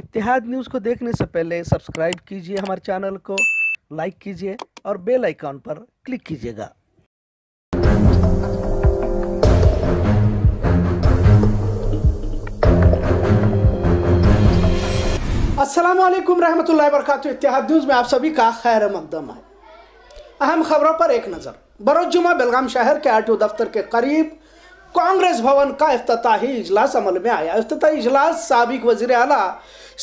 इतिहाद news को देखने से पहले सब्सक्राइब कीजिए हमारे चैनल को लाइक कीजिए और बेल आइकॉन पर क्लिक कीजिएगा असलम रहमतुल्लाहि वरकत इतिहाद न्यूज़ में आप सभी का खैर मकदम है अहम खबरों पर एक नज़र बरोज जुमा बेलगाम शहर के आर दफ्तर के करीब कांग्रेस भवन का अफ्ताही इजलास अमल में आया अफ्ताही इजलास सबक वजीर अला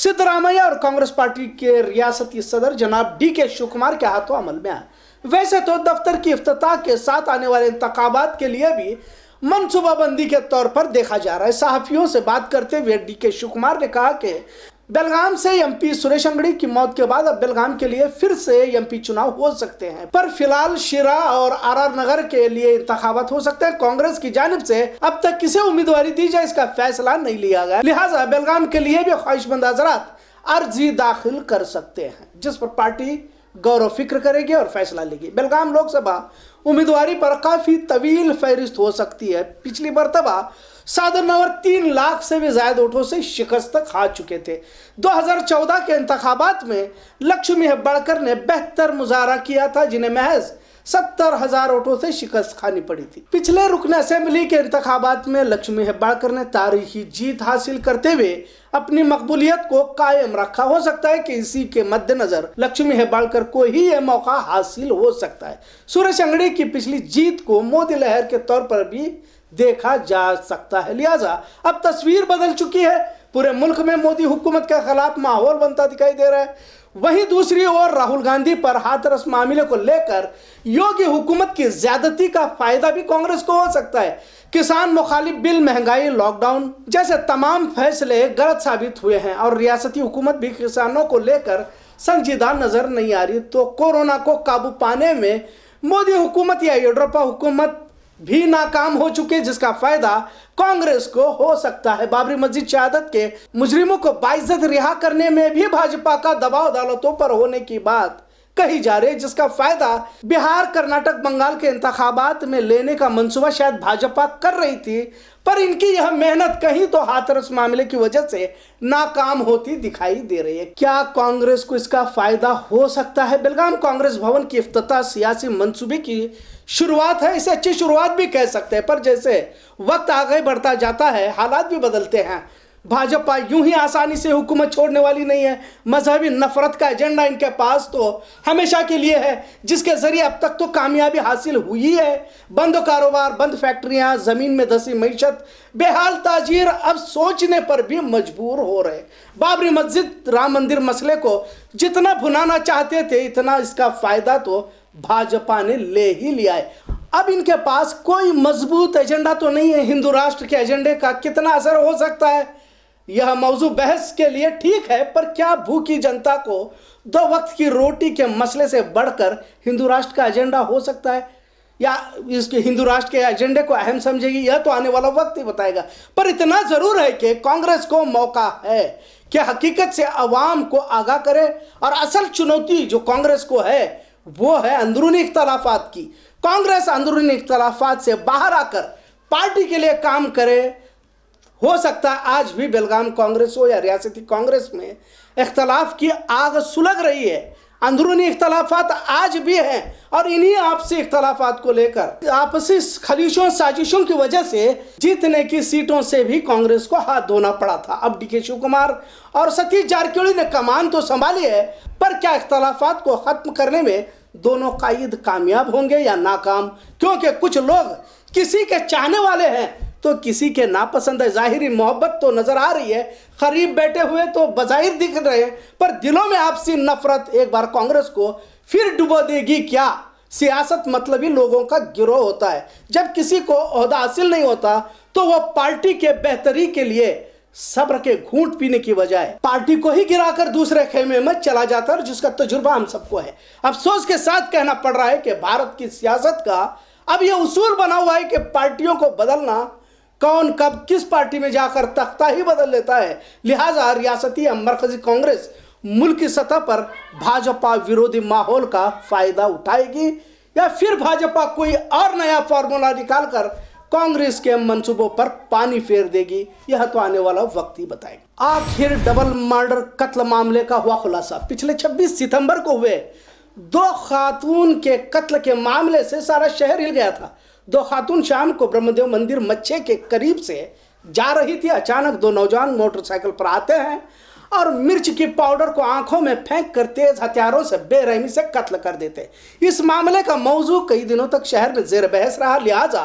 सिद्धरामैया और कांग्रेस पार्टी के रियासती सदर जनाब डी के शिवकुमार के हाथों अमल में आया वैसे तो दफ्तर की अफ्ताह के साथ आने वाले इंतबात के लिए भी मनसूबाबंदी के तौर पर देखा जा रहा है सहाफ़ियों से बात करते हुए डी के शिवकुमार ने कहा कि बेलगाम से एमपी सुरेश अंगड़ी की मौत के बाद अब बेलगाम के लिए फिर से एमपी चुनाव हो सकते हैं पर फिलहाल शिरा और आरआर नगर के लिए इंतखाबत हो सकते हैं कांग्रेस की जानब से अब तक किसे उम्मीदवार दी जाए इसका फैसला नहीं लिया गया लिहाजा बेलगाम के लिए भी ख्वाहिशमंद हजरात अर्जी दाखिल कर सकते हैं जिस पर पार्टी गौरव फिक्र करेगी और फैसला लेगी बेलगाम लोकसभा उम्मीदवार पर काफी तवील फहरिस्त हो सकती है पिछली मरतबा सादर नवर तीन लाख से भी ज्यादा वोटों से शिकस्त खा चुके थे 2014 के इंतबात में लक्ष्मी हब्बड़कर ने बेहतर मुजाहरा किया था जिन्हें महज सत्तर हजार वोटों से शिकस्त खानी पड़ी थी पिछले रुकन असेंबली के इंतबात में लक्ष्मी हब्बाड़कर ने तारीखी जीत हासिल करते हुए अपनी मकबूलियत को कायम रखा हो सकता है कि इसी के मद्देनजर लक्ष्मी हेबाड़कर को ही यह मौका हासिल हो सकता है सुरेश अंगड़ी की पिछली जीत को मोदी लहर के तौर पर भी देखा जा सकता है लिहाजा अब तस्वीर बदल चुकी है पूरे मुल्क में मोदी हुकूमत के खिलाफ माहौल बनता दिखाई दे रहा है वहीं दूसरी ओर राहुल गांधी पर हाथरस मामले को लेकर योगी हुकूमत की ज्यादती का फायदा भी कांग्रेस को हो सकता है किसान मुखालिफ बिल महंगाई लॉकडाउन जैसे तमाम फैसले गलत साबित हुए हैं और रियासती हुकूमत भी किसानों को लेकर संजीदा नजर नहीं आ रही तो कोरोना को काबू पाने में मोदी हुकूमत या येड्रपा हुकूमत भी नाकाम हो चुके जिसका फायदा कांग्रेस को हो सकता है बाबरी मस्जिद शहादत के मुजरिमों को बाइजत रिहा करने में भी भाजपा का दबाव अदालतों पर होने की बात कही जा रही है जिसका फायदा बिहार कर्नाटक बंगाल के इंतबात में लेने का मंसूबा शायद भाजपा कर रही थी पर इनकी यह मेहनत कहीं तो हाथरस मामले की वजह से नाकाम होती दिखाई दे रही है क्या कांग्रेस को इसका फायदा हो सकता है बेलगाम कांग्रेस भवन की अफ्तः सियासी मंसूबे की शुरुआत है इसे अच्छी शुरुआत भी कह सकते हैं पर जैसे वक्त आगे बढ़ता जाता है हालात भी बदलते हैं भाजपा यूं ही आसानी से हुकूमत छोड़ने वाली नहीं है मजहबी नफरत का एजेंडा इनके पास तो हमेशा के लिए है जिसके ज़रिए अब तक तो कामयाबी हासिल हुई है बंद कारोबार बंद फैक्ट्रियां ज़मीन में धसी मीशत बेहाल ताजीर अब सोचने पर भी मजबूर हो रहे बाबरी मस्जिद राम मंदिर मसले को जितना भुनाना चाहते थे इतना इसका फ़ायदा तो भाजपा ने ले ही लिया है अब इनके पास कोई मजबूत एजेंडा तो नहीं है हिंदू राष्ट्र के एजेंडे का कितना असर हो सकता है यह मौजू बहस के लिए ठीक है पर क्या भूखी जनता को दो वक्त की रोटी के मसले से बढ़कर हिंदू राष्ट्र का एजेंडा हो सकता है या इसके हिंदू राष्ट्र के एजेंडे को अहम समझेगी यह तो आने वाला वक्त ही बताएगा पर इतना ज़रूर है कि कांग्रेस को मौका है कि हकीकत से आवाम को आगाह करे और असल चुनौती जो कांग्रेस को है वो है अंदरूनी इख्तलाफात की कांग्रेस अंदरूनी इख्तलाफात से बाहर आकर पार्टी के लिए काम करे हो सकता है आज भी बेलगाम कांग्रेस हो या रियासती कांग्रेस में इख्तलाफ की आग सुलग रही है अंदरूनी इख्तलाफात आज भी हैं और इन्हीं आपसी इख्तलाफात को लेकर आपसी खलीशों साजिशों की वजह से जीतने की सीटों से भी कांग्रेस को हाथ धोना पड़ा था अब के शिव कुमार और सतीश जारकिड़ी ने कमान तो संभाली है पर क्या इख्तलाफात को ख़त्म करने में दोनों कायद कामयाब होंगे या नाकाम क्योंकि कुछ लोग किसी के चाहने वाले हैं तो किसी के नापसंद है जाहिर मोहब्बत तो नज़र आ रही है करीब बैठे हुए तो बज़ाहिर दिख रहे हैं पर दिलों में आपसी नफरत एक बार कांग्रेस को फिर डुबो देगी क्या सियासत मतलब ही लोगों का गिरोह होता है जब किसी को अहदा हासिल नहीं होता तो वह पार्टी के बेहतरी के लिए सब्र के घूट पीने की बजाय पार्टी को ही गिराकर दूसरे खेमे में चला जाता है जिसका तजुर्बा हम सबको है अफसोस के साथ कहना पड़ रहा है कि भारत की सियासत का अब यह उसूल बना हुआ है कि पार्टियों को बदलना कौन कब किस पार्टी में जाकर तख्ता ही बदल लेता है लिहाजा रियासती या मरकजी कांग्रेस मुल्क की सतह पर भाजपा विरोधी माहौल का फ़ायदा उठाएगी या फिर भाजपा कोई और नया फॉर्मूला निकालकर कांग्रेस के मंसूबों पर पानी फेर देगी यह तो आने वाला वक्त ही बताएगा आखिर डबल मर्डर कत्ल मामले का हुआ खुलासा पिछले 26 सितंबर को हुए दो खातून के कत्ल के मामले से सारा शहर हिल गया था दो खातून शाम को ब्रह्मदेव मंदिर मच्छे के करीब से जा रही थी अचानक दो नौजवान मोटरसाइकिल पर आते हैं और मिर्च की पाउडर को आंखों में फेंक कर तेज हथियारों से बेरहमी से कत्ल कर देते इस मामले का मौजू कई दिनों तक शहर में जेर बहस रहा लिहाजा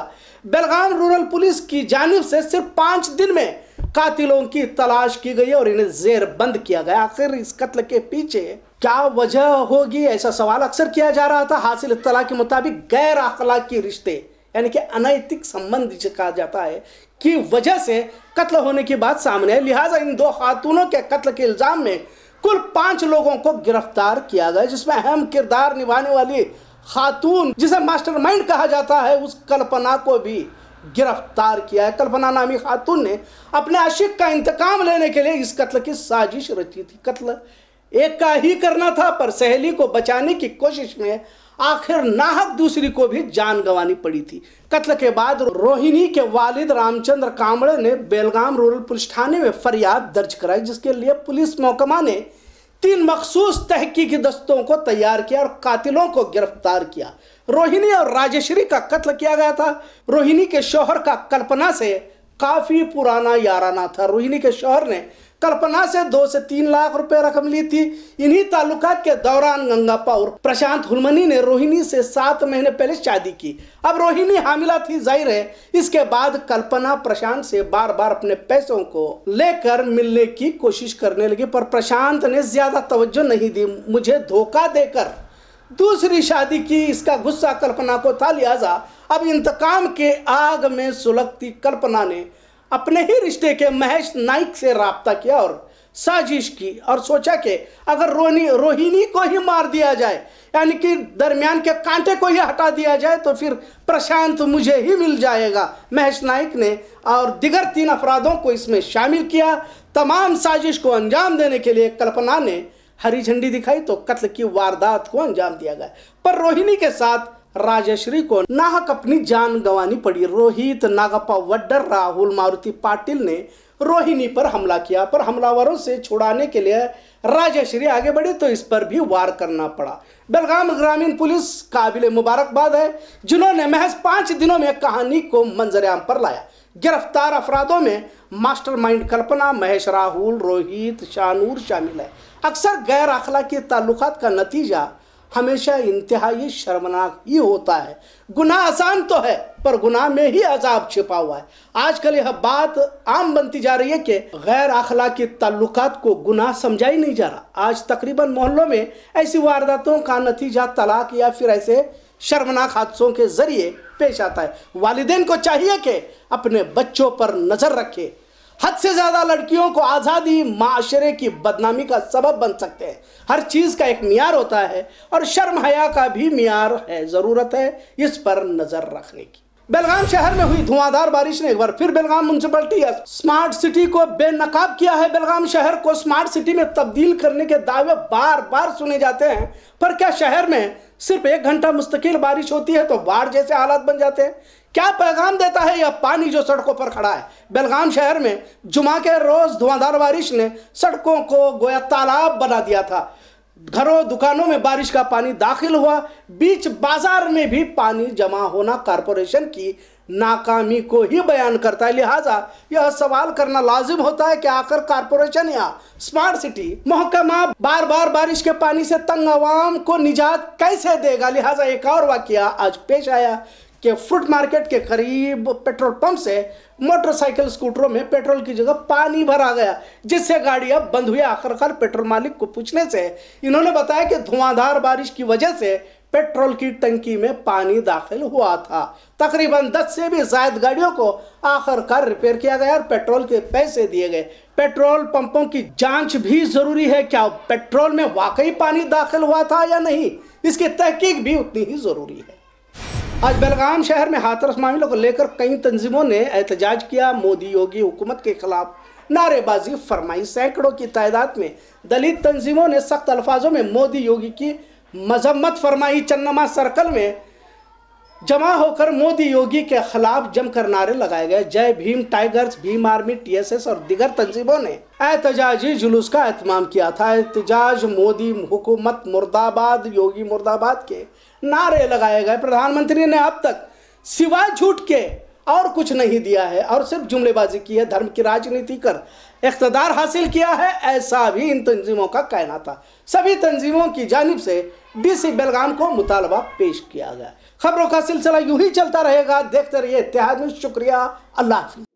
बेलगाम रूरल पुलिस की जानिब से सिर्फ पाँच दिन में कातिलों की तलाश की गई और इन्हें जेर बंद किया गया आखिर इस कत्ल के पीछे क्या वजह होगी ऐसा सवाल अक्सर किया जा रहा था हासिल इतला के मुताबिक गैर अखलाकी रिश्ते यानी कि अनैतिक संबंध जिसे कहा जाता है की वजह से कत्ल होने की बात सामने है लिहाजा इन दो खातूनों के कत्ल के इल्ज़ाम में कुल पांच लोगों को गिरफ्तार किया गया जिसमें अहम किरदार निभाने वाली खातून जिसे मास्टरमाइंड कहा जाता है उस कल्पना को भी गिरफ्तार किया है कल्पना नामी खातून ने अपने आशिक का इंतकाम लेने के लिए इस कत्ल की साजिश रची थी कत्ल एक का ही करना था पर सहेली को बचाने की कोशिश में आखिर नाहक दूसरी को भी जान गंवानी पड़ी थी कत्ल के बाद रोहिणी के वालिद रामचंद्र कामड़े ने बेलगाम रूरल पुलिस थाने में फरियाद दर्ज कराई जिसके लिए पुलिस महकमा ने तीन मखसूस तहकीकी दस्तों को तैयार किया और कातिलों को गिरफ्तार किया रोहिणी और राजेश्वरी का कत्ल किया गया था रोहिणी के शोहर का कल्पना से काफ़ी पुराना याराना था रोहिणी के शोहर ने कल्पना से दो से तीन लाख रुपए रकम ली थी इन्हीं तालुकात के दौरान गंगापा और प्रशांत हुलमनी ने रोहिणी से सात महीने पहले शादी की अब रोहिणी हामिला थी जाहिर है इसके बाद कल्पना प्रशांत से बार बार अपने पैसों को लेकर मिलने की कोशिश करने लगी पर प्रशांत ने ज्यादा तवज्जो नहीं दी मुझे धोखा देकर दूसरी शादी की इसका गुस्सा कल्पना को था लिहाजा अब इंतकाम के आग में सुलगती कल्पना ने अपने ही रिश्ते के महेश नाइक से रबता किया और साजिश की और सोचा कि अगर रोनी रोहिणी को ही मार दिया जाए यानी कि दरमियान के कांटे को ही हटा दिया जाए तो फिर प्रशांत मुझे ही मिल जाएगा महेश नाइक ने और दिगर तीन अफराधों को इसमें शामिल किया तमाम साजिश को अंजाम देने के लिए कल्पना ने हरी झंडी दिखाई तो कत्ल की वारदात को अंजाम दिया गया पर रोहिणी के साथ राजश्री को नाहक अपनी जान गंवानी पड़ी रोहित नागप्पा वड्डर राहुल मारुति पाटिल ने रोहिणी पर हमला किया पर हमलावरों से छुड़ाने के लिए राजश्री आगे बढ़े तो इस पर भी वार करना पड़ा बेलगाम ग्रामीण पुलिस काबिल मुबारकबाद है जिन्होंने महज पांच दिनों में कहानी को मंजरेआम पर लाया गिरफ्तार अफराधों में मास्टरमाइंड कल्पना महेश राहुल रोहित शानूर शामिल है अक्सर गैर अखलाकी ताल्लुकात का नतीजा हमेशा इंतहाई शर्मनाक ही होता है गुनाह आसान तो है पर गुनाह में ही अजाब छिपा हुआ है आजकल यह बात आम बनती जा रही है कि गैर के ताल्लुक को गुनाह समझा ही नहीं जा रहा आज तकरीबन मोहल्लों में ऐसी वारदातों का नतीजा तलाक या फिर ऐसे शर्मनाक हादसों के जरिए पेश आता है वालदेन को चाहिए कि अपने बच्चों पर नज़र रखें हद से ज़्यादा लड़कियों को आज़ादी माशरे की बदनामी का सबब बन सकते हैं हर चीज़ का एक मीर होता है और शर्म हया का भी मैार है ज़रूरत है इस पर नज़र रखने की बेलगाम शहर में हुई धुआंधार बारिश ने एक बार फिर बेलगाम म्यूनसिपलिटी स्मार्ट सिटी को बेनकाब किया है बेलगाम शहर को स्मार्ट सिटी में तब्दील करने के दावे बार बार सुने जाते हैं पर क्या शहर में सिर्फ एक घंटा मुस्तकिल बारिश होती है तो बाढ़ जैसे हालात बन जाते हैं क्या पैगाम देता है यह पानी जो सड़कों पर खड़ा है बेलगाम शहर में जुमा के रोज धुआंधार बारिश ने सड़कों को गोया तालाब बना दिया था घरों दुकानों में बारिश का पानी दाखिल हुआ बीच बाजार में भी पानी जमा होना कारपोरेशन की नाकामी को ही बयान करता है लिहाजा यह सवाल करना लाजिम होता है कि आखिर कारपोरेशन या स्मार्ट सिटी महकमा बार बार बारिश के पानी से तंग आवाम को निजात कैसे देगा लिहाजा एक और वाक्य आज पेश आया कि फ्रूट मार्केट के करीब पेट्रोल पंप से मोटरसाइकिल स्कूटरों में पेट्रोल की जगह पानी भरा गया जिससे गाड़ियां बंद हुई आखिरकार पेट्रोल मालिक को पूछने से इन्होंने बताया कि धुआंधार बारिश की वजह से पेट्रोल की टंकी में पानी दाखिल हुआ था तकरीबन 10 से भी जायद गाड़ियों को आखिरकार रिपेयर किया गया और पेट्रोल के पैसे दिए गए पेट्रोल पंपों की जांच भी जरूरी है क्या पेट्रोल में वाकई पानी दाखिल हुआ था या नहीं इसकी तहकीक भी उतनी ही जरूरी है आज बेलगाम शहर में हाथरस मामलों को लेकर कई तंजीमों ने एहतजाज किया मोदी योगी हुकूमत के खिलाफ नारेबाजी फरमाई सैकड़ों की तादाद में दलित तंजीमों ने सख्त अल्फाजों में मोदी योगी की मजम्मत फरमाई चन्नमा सर्कल में जमा होकर मोदी योगी के खिलाफ जमकर नारे लगाए गए जय Bhim tigers Bhim army TSS और दिगर तंजीमों ने एहतजाजी जुलूस का अहतमाम किया था एहतजाज मोदी हुकूमत मुर्दाबाद योगी मुर्दाबाद के नारे लगाए गए प्रधानमंत्री ने अब तक सिवाय झूठ के और कुछ नहीं दिया है और सिर्फ जुमलेबाजी की है धर्म की राजनीति कर इकतदार हासिल किया है ऐसा भी इन तंजीमों का कहना था सभी तंजीमों की जानब से डीसी बेलगाम को मुतालबा पेश किया गया खबरों का सिलसिला यूं ही चलता रहेगा देखते रहिए इतिहाद में शुक्रिया अल्लाह हाफिज